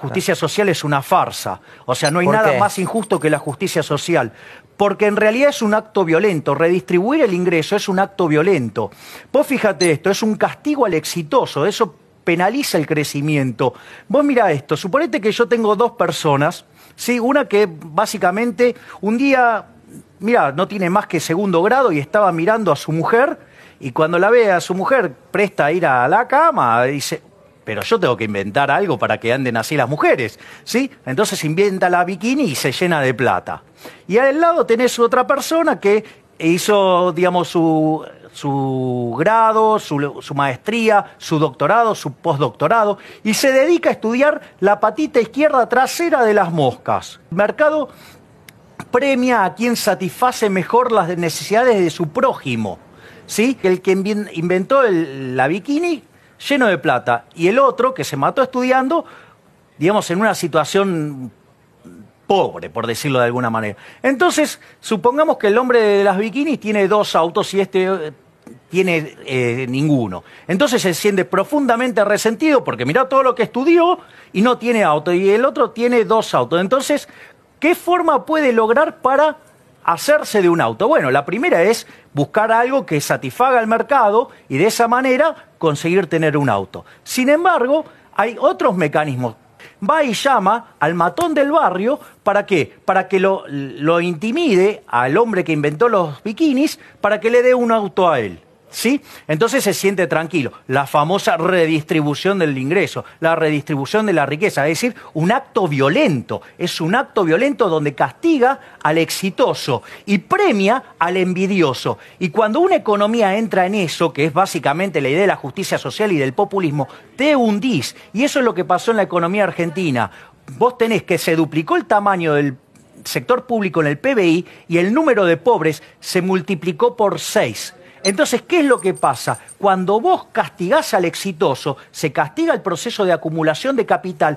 justicia social es una farsa. O sea, no hay nada más injusto que la justicia social. Porque en realidad es un acto violento. Redistribuir el ingreso es un acto violento. Vos fíjate esto, es un castigo al exitoso. Eso penaliza el crecimiento. Vos mira esto, suponete que yo tengo dos personas, ¿sí? una que básicamente un día, mira, no tiene más que segundo grado y estaba mirando a su mujer y cuando la ve a su mujer presta a ir a la cama, dice, pero yo tengo que inventar algo para que anden así las mujeres, ¿sí? Entonces inventa la bikini y se llena de plata. Y al lado tenés otra persona que hizo, digamos, su, su grado, su, maestría, su doctorado, su postdoctorado, y se dedica a estudiar la patita izquierda trasera de las moscas. El mercado premia a quien satisface mejor las necesidades de su prójimo. ¿Sí? El que inventó la bikini lleno de plata, y el otro que se mató estudiando, digamos, en una situación pobre, por decirlo de alguna manera. Entonces, supongamos que el hombre de las bikinis tiene dos autos y este eh, tiene eh, ninguno. Entonces se siente profundamente resentido porque mirá todo lo que estudió y no tiene auto. Y el otro tiene dos autos. Entonces, ¿qué forma puede lograr para hacerse de un auto? Bueno, la primera es buscar algo que satisfaga al mercado y de esa manera conseguir tener un auto. Sin embargo, hay otros mecanismos. Va y llama al matón del barrio, ¿para qué? Para que lo, lo intimide al hombre que inventó los bikinis, para que le dé un auto a él. ¿Sí? Entonces se siente tranquilo. La famosa redistribución del ingreso, la redistribución de la riqueza, es decir, un acto violento. Es un acto violento donde castiga al exitoso y premia al envidioso. Y cuando una economía entra en eso, que es básicamente la idea de la justicia social y del populismo, te hundís. Y eso es lo que pasó en la economía argentina. Vos tenés que se duplicó el tamaño del sector público en el PBI y el número de pobres se multiplicó por seis entonces, ¿qué es lo que pasa? Cuando vos castigás al exitoso, se castiga el proceso de acumulación de capital